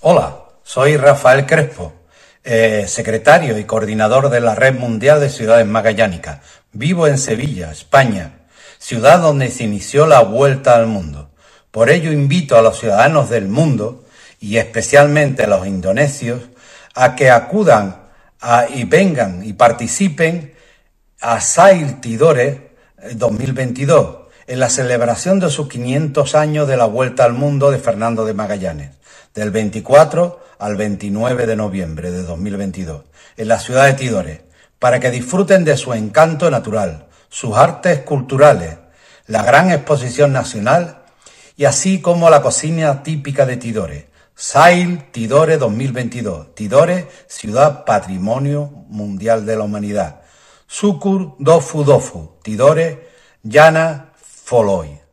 Hola, soy Rafael Crespo, eh, secretario y coordinador de la Red Mundial de Ciudades Magallánicas. Vivo en Sevilla, España, ciudad donde se inició la vuelta al mundo. Por ello invito a los ciudadanos del mundo, y especialmente a los indonesios, a que acudan y vengan y participen a Sail Tidore 2022 en la celebración de sus 500 años de la Vuelta al Mundo de Fernando de Magallanes del 24 al 29 de noviembre de 2022, en la ciudad de Tidore, para que disfruten de su encanto natural, sus artes culturales, la gran exposición nacional y así como la cocina típica de Tidore. Sail Tidore 2022. Tidore, ciudad patrimonio mundial de la humanidad. Sukur Dofu Dofu. Tidore, Yana Foloi.